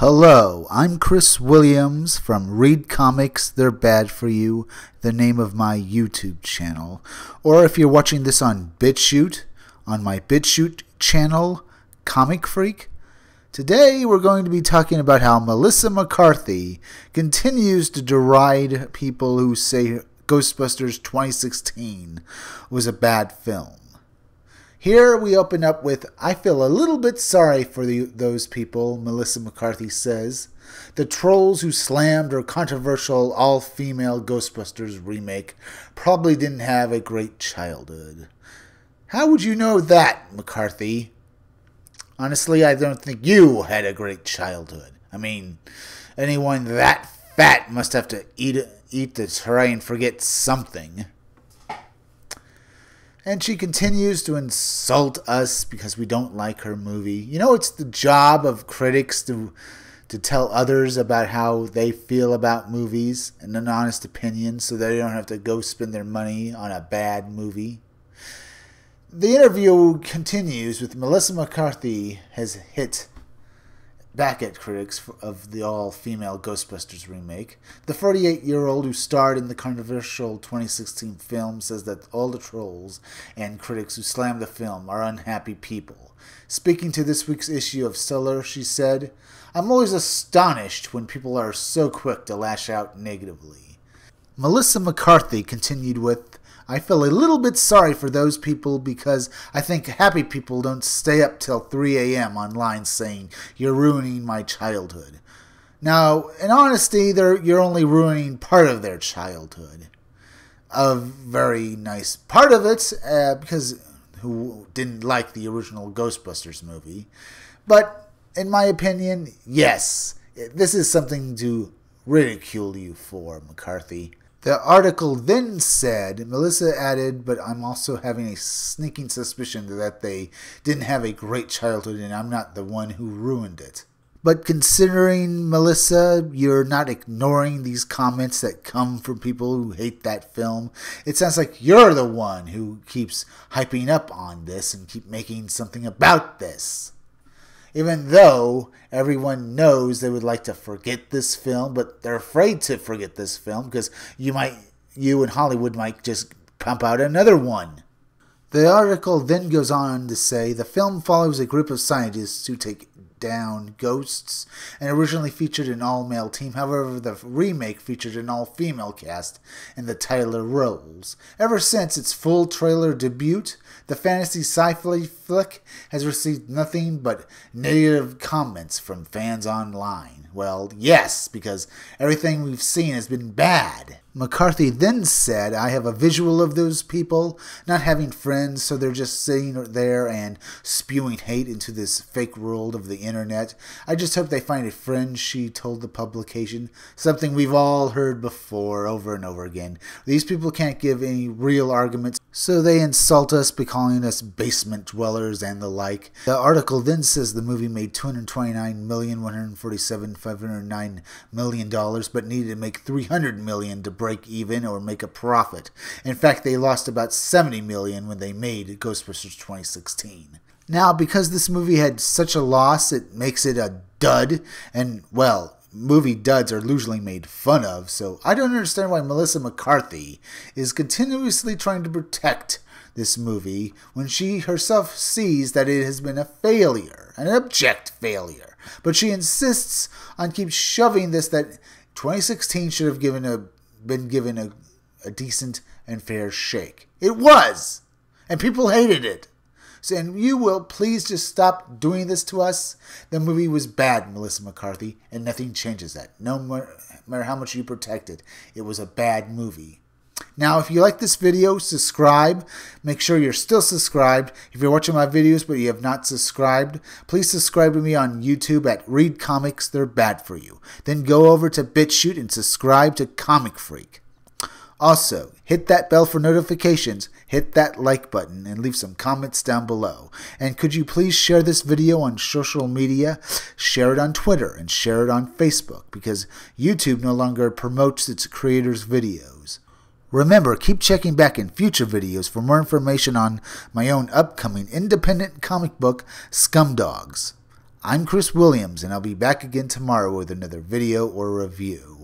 Hello, I'm Chris Williams from Read Comics They're Bad for You, the name of my YouTube channel. Or if you're watching this on BitChute, on my BitChute channel, Comic Freak. Today we're going to be talking about how Melissa McCarthy continues to deride people who say Ghostbusters 2016 was a bad film. Here we open up with I feel a little bit sorry for the, those people, Melissa McCarthy says. The trolls who slammed her controversial all female Ghostbusters remake probably didn't have a great childhood. How would you know that, McCarthy? Honestly, I don't think you had a great childhood. I mean, anyone that fat must have to eat, eat the tray and forget something and she continues to insult us because we don't like her movie. You know, it's the job of critics to to tell others about how they feel about movies and an honest opinion so they don't have to go spend their money on a bad movie. The interview continues with Melissa McCarthy has hit back at critics of the all female Ghostbusters remake. The 48 year old who starred in the controversial 2016 film says that all the trolls and critics who slam the film are unhappy people. Speaking to this week's issue of Stellar, she said, I'm always astonished when people are so quick to lash out negatively. Melissa McCarthy continued with, I feel a little bit sorry for those people because I think happy people don't stay up till 3 a.m. online saying, You're ruining my childhood. Now, in honesty, they're, you're only ruining part of their childhood. A very nice part of it, uh, because who didn't like the original Ghostbusters movie? But in my opinion, yes, this is something to ridicule you for, McCarthy. The article then said, Melissa added, but I'm also having a sneaking suspicion that they didn't have a great childhood and I'm not the one who ruined it. But considering, Melissa, you're not ignoring these comments that come from people who hate that film, it sounds like you're the one who keeps hyping up on this and keep making something about this even though everyone knows they would like to forget this film, but they're afraid to forget this film because you might, you and Hollywood might just pump out another one. The article then goes on to say the film follows a group of scientists who take down Ghosts, and originally featured an all male team. However, the remake featured an all female cast in the Tyler roles. Ever since its full trailer debut, the fantasy sci fi flick has received nothing but negative comments from fans online. Well, yes, because everything we've seen has been bad. McCarthy then said, I have a visual of those people not having friends, so they're just sitting there and spewing hate into this fake world of the internet. I just hope they find a friend, she told the publication. Something we've all heard before over and over again. These people can't give any real arguments, so they insult us by calling us basement dwellers and the like. The article then says the movie made $229,147,509 million, but needed to make $300 million to break break even or make a profit. In fact, they lost about 70 million when they made Ghostbusters 2016. Now, because this movie had such a loss, it makes it a dud, and well, movie duds are usually made fun of, so I don't understand why Melissa McCarthy is continuously trying to protect this movie when she herself sees that it has been a failure, an abject failure. But she insists on keep shoving this that 2016 should have given a been given a, a decent and fair shake. It was! And people hated it. So, and you will please just stop doing this to us. The movie was bad, Melissa McCarthy, and nothing changes that. No matter how much you protect it, it was a bad movie. Now, if you like this video, subscribe. Make sure you're still subscribed. If you're watching my videos but you have not subscribed, please subscribe to me on YouTube at Read Comics, They're Bad For You. Then go over to BitChute and subscribe to Comic Freak. Also, hit that bell for notifications, hit that like button, and leave some comments down below. And could you please share this video on social media? Share it on Twitter and share it on Facebook because YouTube no longer promotes its creators' videos. Remember, keep checking back in future videos for more information on my own upcoming independent comic book, Scumdogs. I'm Chris Williams, and I'll be back again tomorrow with another video or review.